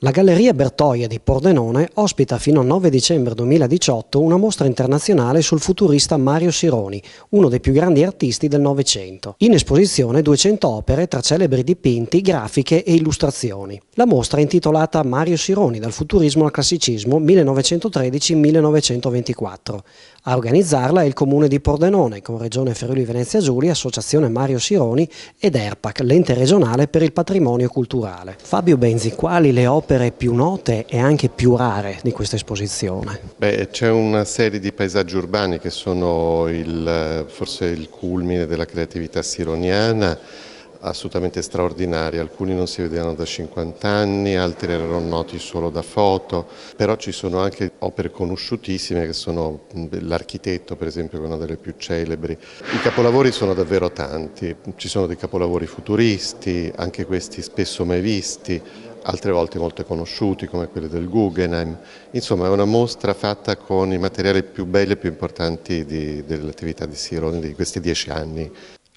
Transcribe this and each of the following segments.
La Galleria Bertoia di Pordenone ospita fino al 9 dicembre 2018 una mostra internazionale sul futurista Mario Sironi, uno dei più grandi artisti del Novecento. In esposizione 200 opere tra celebri dipinti, grafiche e illustrazioni. La mostra è intitolata Mario Sironi dal futurismo al classicismo 1913-1924. A organizzarla è il comune di Pordenone con Regione Friuli Venezia Giulia, Associazione Mario Sironi ed ERPAC, l'ente regionale per il patrimonio culturale. Fabio Benzi, quali le opere opere più note e anche più rare di questa esposizione? c'è una serie di paesaggi urbani che sono il, forse il culmine della creatività sironiana, assolutamente straordinari, alcuni non si vedevano da 50 anni, altri erano noti solo da foto, però ci sono anche opere conosciutissime che sono l'architetto per esempio che è una delle più celebri. I capolavori sono davvero tanti, ci sono dei capolavori futuristi, anche questi spesso mai visti, altre volte molto conosciuti come quelli del Guggenheim. Insomma è una mostra fatta con i materiali più belli e più importanti dell'attività di Sironi di questi dieci anni.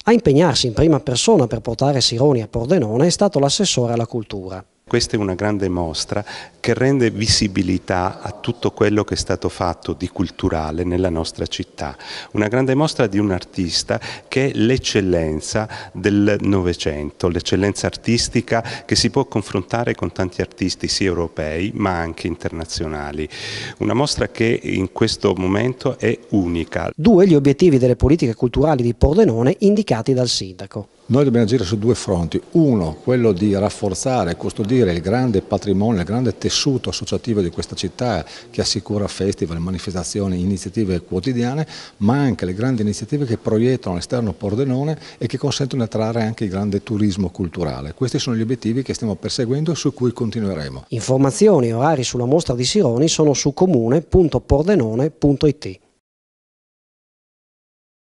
A impegnarsi in prima persona per portare Sironi a Pordenone è stato l'assessore alla cultura. Questa è una grande mostra che rende visibilità a tutto quello che è stato fatto di culturale nella nostra città. Una grande mostra di un artista che è l'eccellenza del Novecento, l'eccellenza artistica che si può confrontare con tanti artisti sia europei ma anche internazionali. Una mostra che in questo momento è unica. Due gli obiettivi delle politiche culturali di Pordenone indicati dal sindaco. Noi dobbiamo agire su due fronti, uno quello di rafforzare e custodire il grande patrimonio, il grande tessuto associativo di questa città che assicura festival, manifestazioni, iniziative quotidiane, ma anche le grandi iniziative che proiettano all'esterno Pordenone e che consentono di attrarre anche il grande turismo culturale. Questi sono gli obiettivi che stiamo perseguendo e su cui continueremo. Informazioni e orari sulla mostra di Sironi sono su comune.pordenone.it.